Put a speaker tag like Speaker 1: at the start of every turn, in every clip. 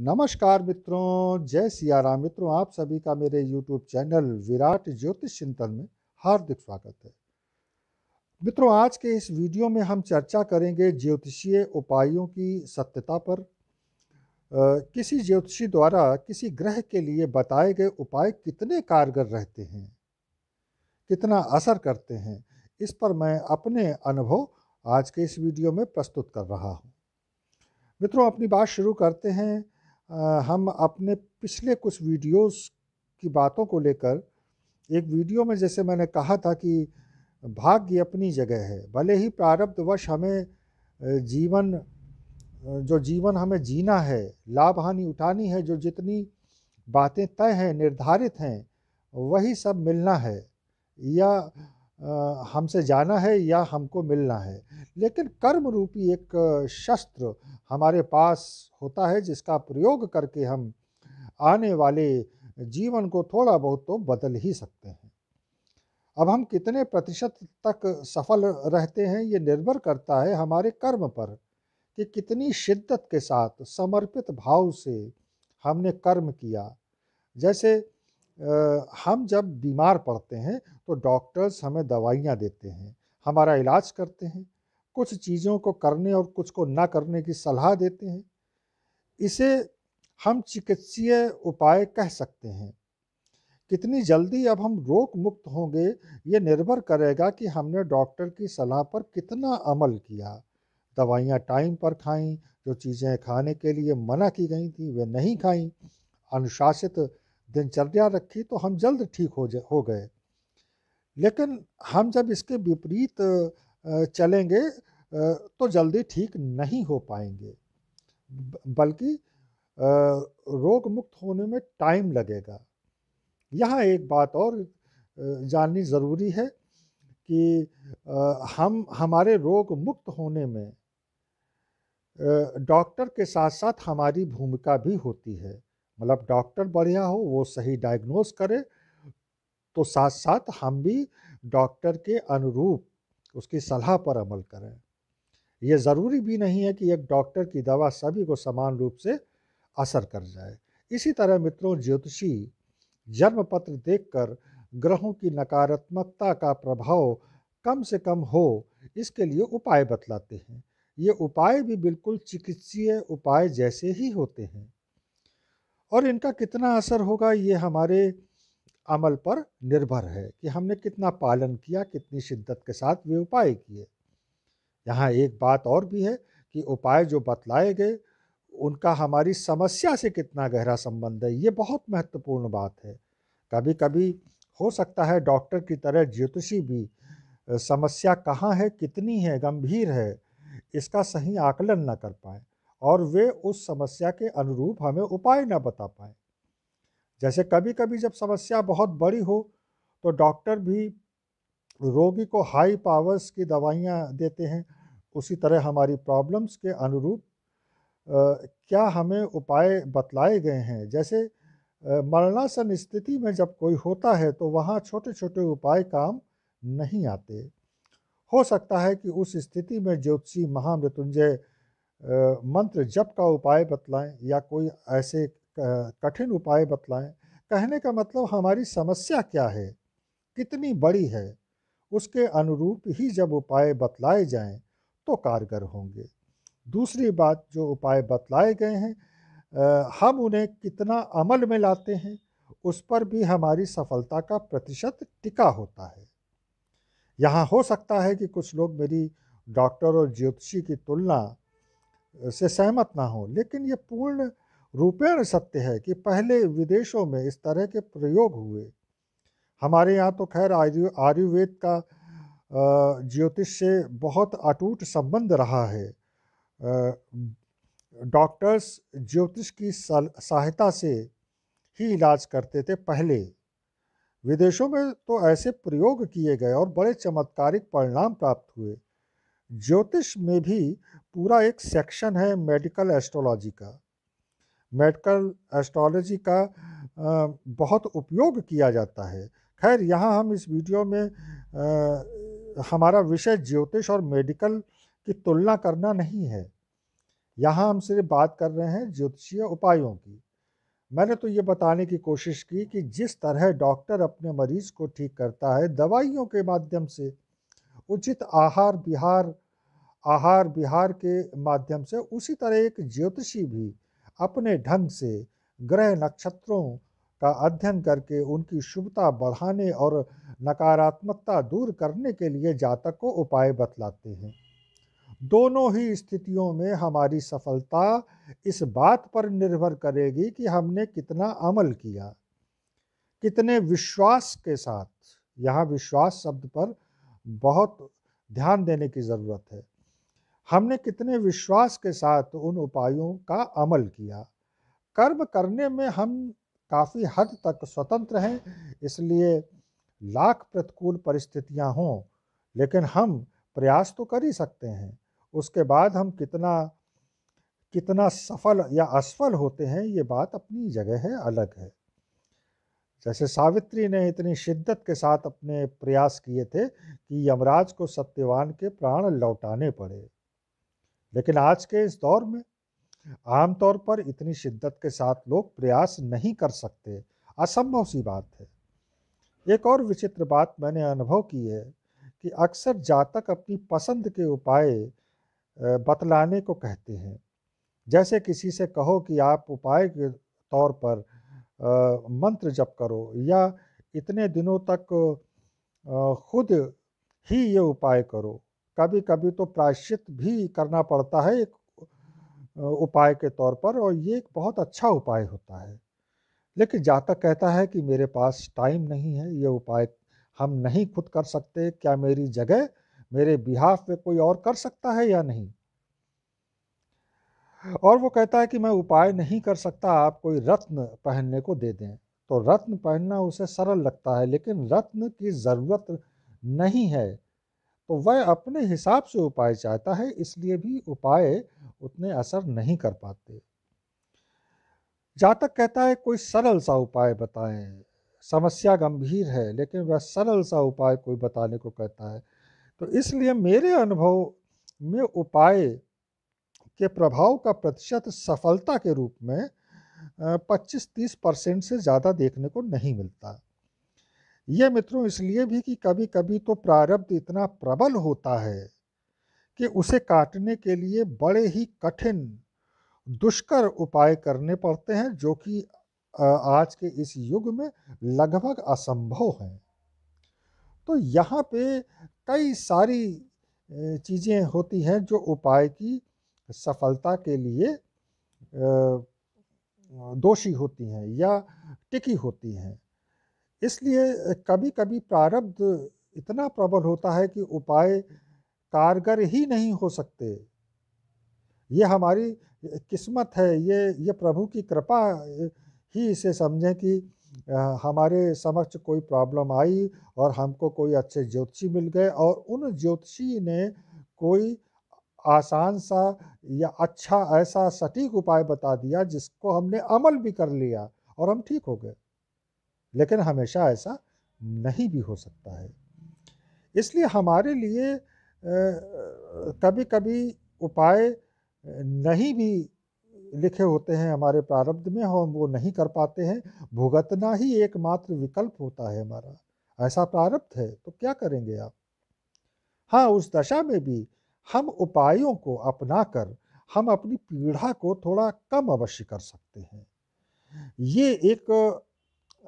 Speaker 1: नमस्कार मित्रों जय सियाराम मित्रों आप सभी का मेरे YouTube चैनल विराट ज्योतिष चिंतन में हार्दिक स्वागत है मित्रों आज के इस वीडियो में हम चर्चा करेंगे ज्योतिषीय उपायों की सत्यता पर आ, किसी ज्योतिषी द्वारा किसी ग्रह के लिए बताए गए उपाय कितने कारगर रहते हैं कितना असर करते हैं इस पर मैं अपने अनुभव आज के इस वीडियो में प्रस्तुत कर रहा हूँ मित्रों अपनी बात शुरू करते हैं हम अपने पिछले कुछ वीडियोस की बातों को लेकर एक वीडियो में जैसे मैंने कहा था कि भाग्य अपनी जगह है भले ही प्रारब्धवश हमें जीवन जो जीवन हमें जीना है लाभ हानि उठानी है जो जितनी बातें तय हैं निर्धारित हैं वही सब मिलना है या हमसे जाना है या हमको मिलना है लेकिन कर्म रूपी एक शस्त्र हमारे पास होता है जिसका प्रयोग करके हम आने वाले जीवन को थोड़ा बहुत तो बदल ही सकते हैं अब हम कितने प्रतिशत तक सफल रहते हैं ये निर्भर करता है हमारे कर्म पर कि कितनी शिद्दत के साथ समर्पित भाव से हमने कर्म किया जैसे हम जब बीमार पड़ते हैं तो डॉक्टर्स हमें दवाइयाँ देते हैं हमारा इलाज करते हैं कुछ चीज़ों को करने और कुछ को ना करने की सलाह देते हैं इसे हम चिकित्सीय उपाय कह सकते हैं कितनी जल्दी अब हम रोग मुक्त होंगे ये निर्भर करेगा कि हमने डॉक्टर की सलाह पर कितना अमल किया दवाइयाँ टाइम पर खाएं जो चीज़ें खाने के लिए मना की गई थी वे नहीं खाएं अनुशासित दिनचर्या रखी तो हम जल्द ठीक हो जा हो गए लेकिन हम जब इसके विपरीत चलेंगे तो जल्दी ठीक नहीं हो पाएंगे बल्कि रोग मुक्त होने में टाइम लगेगा यहाँ एक बात और जाननी ज़रूरी है कि हम हमारे रोग मुक्त होने में डॉक्टर के साथ साथ हमारी भूमिका भी होती है मतलब डॉक्टर बढ़िया हो वो सही डायग्नोस करे तो साथ साथ हम भी डॉक्टर के अनुरूप उसकी सलाह पर अमल करें यह ज़रूरी भी नहीं है कि एक डॉक्टर की दवा सभी को समान रूप से असर कर जाए इसी तरह मित्रों ज्योतिषी जन्म पत्र देख ग्रहों की नकारात्मकता का प्रभाव कम से कम हो इसके लिए उपाय बतलाते हैं ये उपाय भी बिल्कुल चिकित्सीय उपाय जैसे ही होते हैं और इनका कितना असर होगा ये हमारे अमल पर निर्भर है कि हमने कितना पालन किया कितनी शिद्दत के साथ वे उपाय किए यहाँ एक बात और भी है कि उपाय जो बतलाए गए उनका हमारी समस्या से कितना गहरा संबंध है ये बहुत महत्वपूर्ण बात है कभी कभी हो सकता है डॉक्टर की तरह ज्योतिषी भी समस्या कहाँ है कितनी है गंभीर है इसका सही आकलन न कर पाए और वे उस समस्या के अनुरूप हमें उपाय न बता पाए जैसे कभी कभी जब समस्या बहुत बड़ी हो तो डॉक्टर भी रोगी को हाई पावर्स की दवाइयाँ देते हैं उसी तरह हमारी प्रॉब्लम्स के अनुरूप क्या हमें उपाय बतलाए गए हैं जैसे मरणासन स्थिति में जब कोई होता है तो वहाँ छोटे छोटे उपाय काम नहीं आते हो सकता है कि उस स्थिति में ज्योतिषी महामृत्युंजय मंत्र जप का उपाय बतलाएं या कोई ऐसे कठिन उपाय बतलाएं कहने का मतलब हमारी समस्या क्या है कितनी बड़ी है उसके अनुरूप ही जब उपाय बतलाए जाएं तो कारगर होंगे दूसरी बात जो उपाय बतलाए गए हैं हम उन्हें कितना अमल में लाते हैं उस पर भी हमारी सफलता का प्रतिशत टिका होता है यहाँ हो सकता है कि कुछ लोग मेरी डॉक्टर और ज्योतिषी की तुलना से सहमत ना हो लेकिन ये पूर्ण रूपेण सत्य है कि पहले विदेशों में इस तरह के प्रयोग हुए हमारे यहाँ तो खैर आयु आयुर्वेद का ज्योतिष से बहुत अटूट संबंध रहा है डॉक्टर्स ज्योतिष की सहायता से ही इलाज करते थे पहले विदेशों में तो ऐसे प्रयोग किए गए और बड़े चमत्कारिक परिणाम प्राप्त हुए ज्योतिष में भी पूरा एक सेक्शन है मेडिकल एस्ट्रोलॉजी का मेडिकल एस्ट्रोलॉजी का बहुत उपयोग किया जाता है खैर यहाँ हम इस वीडियो में आ, हमारा विषय ज्योतिष और मेडिकल की तुलना करना नहीं है यहाँ हम सिर्फ बात कर रहे हैं ज्योतिषीय उपायों की मैंने तो ये बताने की कोशिश की कि जिस तरह डॉक्टर अपने मरीज को ठीक करता है दवाइयों के माध्यम से उचित आहार विहार आहार विहार के माध्यम से उसी तरह एक ज्योतिषी भी अपने ढंग से ग्रह नक्षत्रों का अध्ययन करके उनकी शुभता बढ़ाने और नकारात्मकता दूर करने के लिए जातक को उपाय बतलाते हैं दोनों ही स्थितियों में हमारी सफलता इस बात पर निर्भर करेगी कि हमने कितना अमल किया कितने विश्वास के साथ यहाँ विश्वास शब्द पर बहुत ध्यान देने की ज़रूरत है हमने कितने विश्वास के साथ उन उपायों का अमल किया कर्म करने में हम काफ़ी हद तक स्वतंत्र हैं इसलिए लाख प्रतिकूल परिस्थितियां हों लेकिन हम प्रयास तो कर ही सकते हैं उसके बाद हम कितना कितना सफल या असफल होते हैं ये बात अपनी जगह है अलग है जैसे सावित्री ने इतनी शिद्दत के साथ अपने प्रयास किए थे कि यमराज को सत्यवान के प्राण लौटाने पड़े लेकिन आज के इस दौर में आमतौर पर इतनी शिद्दत के साथ लोग प्रयास नहीं कर सकते असंभव सी बात है एक और विचित्र बात मैंने अनुभव की है कि अक्सर जातक अपनी पसंद के उपाय बतलाने को कहते हैं जैसे किसी से कहो कि आप उपाय के तौर पर मंत्र जप करो या इतने दिनों तक खुद ही ये उपाय करो कभी कभी तो प्रायश्चित भी करना पड़ता है एक उपाय के तौर पर और ये एक बहुत अच्छा उपाय होता है लेकिन जातक कहता है कि मेरे पास टाइम नहीं है ये उपाय हम नहीं खुद कर सकते क्या मेरी जगह मेरे बिहाफ पे कोई और कर सकता है या नहीं और वो कहता है कि मैं उपाय नहीं कर सकता आप कोई रत्न पहनने को दे दें तो रत्न पहनना उसे सरल लगता है लेकिन रत्न की ज़रूरत नहीं है तो वह अपने हिसाब से उपाय चाहता है इसलिए भी उपाय उतने असर नहीं कर पाते जातक कहता है कोई सरल सा उपाय बताएं समस्या गंभीर है लेकिन वह सरल सा उपाय कोई बताने को कहता है तो इसलिए मेरे अनुभव में उपाय के प्रभाव का प्रतिशत सफलता के रूप में 25-30 परसेंट से ज़्यादा देखने को नहीं मिलता यह मित्रों इसलिए भी कि कभी कभी तो प्रारब्ध इतना प्रबल होता है कि उसे काटने के लिए बड़े ही कठिन दुष्कर उपाय करने पड़ते हैं जो कि आज के इस युग में लगभग असंभव हैं तो यहाँ पे कई सारी चीज़ें होती हैं जो उपाय की सफलता के लिए दोषी होती हैं या टिकी होती हैं इसलिए कभी कभी प्रारब्ध इतना प्रबल होता है कि उपाय कारगर ही नहीं हो सकते ये हमारी किस्मत है ये ये प्रभु की कृपा ही इसे समझें कि हमारे समक्ष कोई प्रॉब्लम आई और हमको कोई अच्छे ज्योतिषी मिल गए और उन ज्योतिषी ने कोई आसान सा या अच्छा ऐसा सटीक उपाय बता दिया जिसको हमने अमल भी कर लिया और हम ठीक हो गए लेकिन हमेशा ऐसा नहीं भी हो सकता है इसलिए हमारे लिए कभी कभी उपाय नहीं भी लिखे होते हैं हमारे प्रारब्ध में हम वो नहीं कर पाते हैं भुगतना ही एकमात्र विकल्प होता है हमारा ऐसा प्रारब्ध है तो क्या करेंगे आप हाँ उस दशा में भी हम उपायों को अपना कर हम अपनी पीढ़ा को थोड़ा कम अवश्य कर सकते हैं ये एक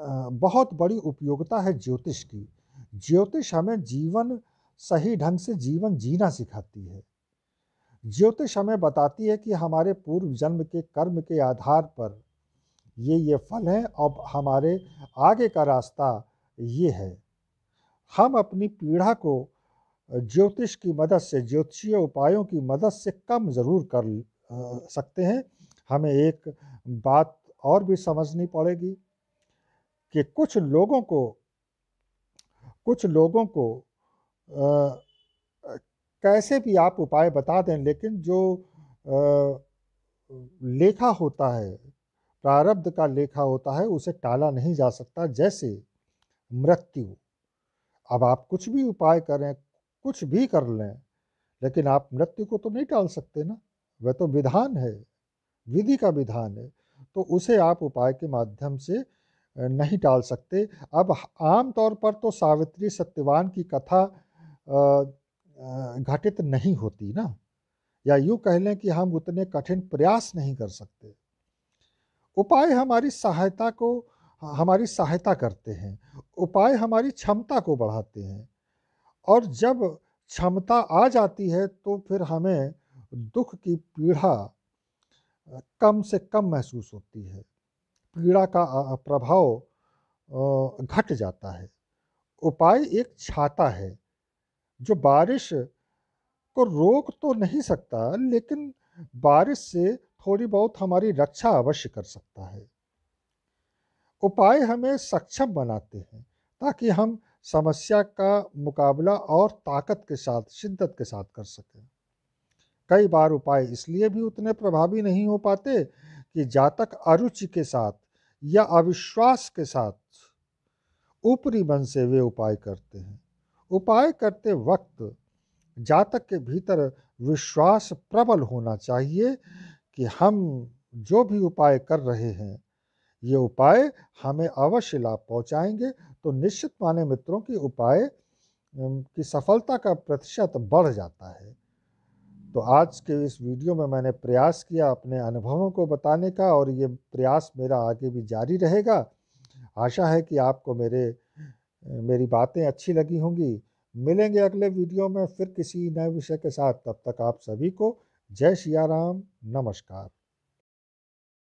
Speaker 1: बहुत बड़ी उपयोगिता है ज्योतिष की ज्योतिष हमें जीवन सही ढंग से जीवन जीना सिखाती है ज्योतिष हमें बताती है कि हमारे पूर्व जन्म के कर्म के आधार पर ये ये फल हैं और हमारे आगे का रास्ता ये है हम अपनी पीढ़ा को ज्योतिष की मदद से ज्योतिषीय उपायों की मदद से कम ज़रूर कर सकते हैं हमें एक बात और भी समझनी पड़ेगी कि कुछ लोगों को कुछ लोगों को आ, कैसे भी आप उपाय बता दें लेकिन जो आ, लेखा होता है प्रारब्ध का लेखा होता है उसे टाला नहीं जा सकता जैसे मृत्यु अब आप कुछ भी उपाय करें कुछ भी कर लें लेकिन आप मृत्यु को तो नहीं टाल सकते ना वह तो विधान है विधि का विधान है तो उसे आप उपाय के माध्यम से नहीं टाल सकते अब आम तौर पर तो सावित्री सत्यवान की कथा घटित नहीं होती ना या यूँ कह लें कि हम उतने कठिन प्रयास नहीं कर सकते उपाय हमारी सहायता को हमारी सहायता करते हैं उपाय हमारी क्षमता को बढ़ाते हैं और जब क्षमता आ जाती है तो फिर हमें दुख की पीड़ा कम से कम महसूस होती है पीड़ा का प्रभाव घट जाता है उपाय एक छाता है जो बारिश को रोक तो नहीं सकता लेकिन बारिश से थोड़ी बहुत हमारी रक्षा अवश्य कर सकता है उपाय हमें सक्षम बनाते हैं ताकि हम समस्या का मुकाबला और ताकत के साथ शिद्दत के साथ कर सकें कई बार उपाय इसलिए भी उतने प्रभावी नहीं हो पाते कि जातक अरुचि के साथ या अविश्वास के साथ ऊपरी मन से वे उपाय करते हैं उपाय करते वक्त जातक के भीतर विश्वास प्रबल होना चाहिए कि हम जो भी उपाय कर रहे हैं ये उपाय हमें अवश्य लाभ पहुंचाएंगे तो निश्चित माने मित्रों की उपाय की सफलता का प्रतिशत बढ़ जाता है तो आज के इस वीडियो में मैंने प्रयास किया अपने अनुभवों को बताने का और ये प्रयास मेरा आगे भी जारी रहेगा आशा है कि आपको मेरे मेरी बातें अच्छी लगी होंगी मिलेंगे अगले वीडियो में फिर किसी नए विषय के साथ तब तक आप सभी को जय सिया राम नमस्कार